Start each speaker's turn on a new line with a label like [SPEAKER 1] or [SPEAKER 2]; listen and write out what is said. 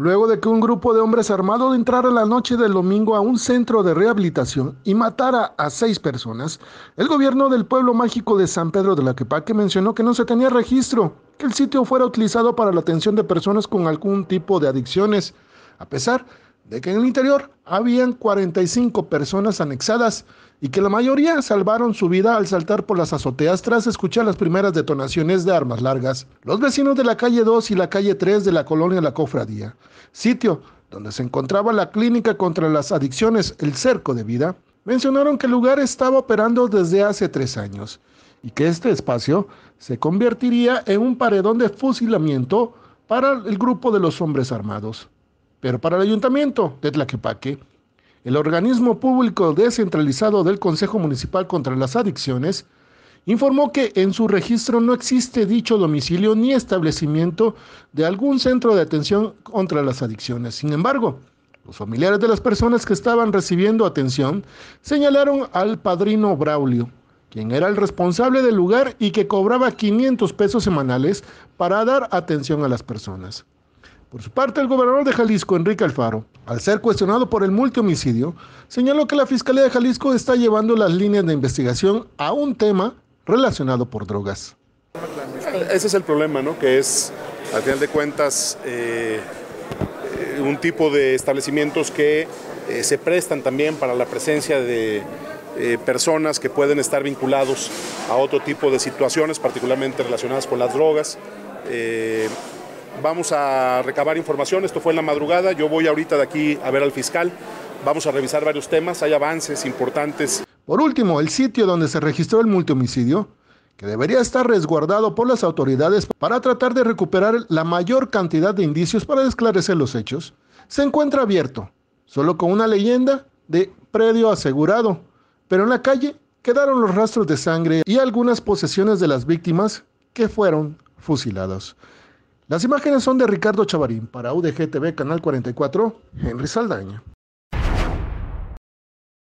[SPEAKER 1] Luego de que un grupo de hombres armados entrara la noche del domingo a un centro de rehabilitación y matara a seis personas, el gobierno del pueblo mágico de San Pedro de la Quepaque mencionó que no se tenía registro que el sitio fuera utilizado para la atención de personas con algún tipo de adicciones, a pesar de que en el interior habían 45 personas anexadas y que la mayoría salvaron su vida al saltar por las azoteas tras escuchar las primeras detonaciones de armas largas. Los vecinos de la calle 2 y la calle 3 de la colonia La Cofradía, sitio donde se encontraba la clínica contra las adicciones El Cerco de Vida, mencionaron que el lugar estaba operando desde hace tres años y que este espacio se convertiría en un paredón de fusilamiento para el grupo de los hombres armados. Pero para el Ayuntamiento de Tlaquepaque, el organismo público descentralizado del Consejo Municipal contra las Adicciones, informó que en su registro no existe dicho domicilio ni establecimiento de algún centro de atención contra las adicciones. Sin embargo, los familiares de las personas que estaban recibiendo atención señalaron al padrino Braulio, quien era el responsable del lugar y que cobraba 500 pesos semanales para dar atención a las personas. Por su parte, el gobernador de Jalisco, Enrique Alfaro, al ser cuestionado por el multihomicidio, señaló que la Fiscalía de Jalisco está llevando las líneas de investigación a un tema relacionado por drogas.
[SPEAKER 2] Ese es el problema, ¿no? Que es, al final de cuentas, eh, un tipo de establecimientos que eh, se prestan también para la presencia de eh, personas que pueden estar vinculados a otro tipo de situaciones, particularmente relacionadas con las drogas vamos a recabar información, esto fue en la madrugada, yo voy ahorita de aquí a ver al fiscal, vamos a revisar varios temas, hay avances importantes.
[SPEAKER 1] Por último, el sitio donde se registró el multihomicidio, que debería estar resguardado por las autoridades para tratar de recuperar la mayor cantidad de indicios para esclarecer los hechos, se encuentra abierto, solo con una leyenda de predio asegurado, pero en la calle quedaron los rastros de sangre y algunas posesiones de las víctimas que fueron fusiladas. Las imágenes son de Ricardo Chavarín para UDG TV Canal 44, Henry Saldaña.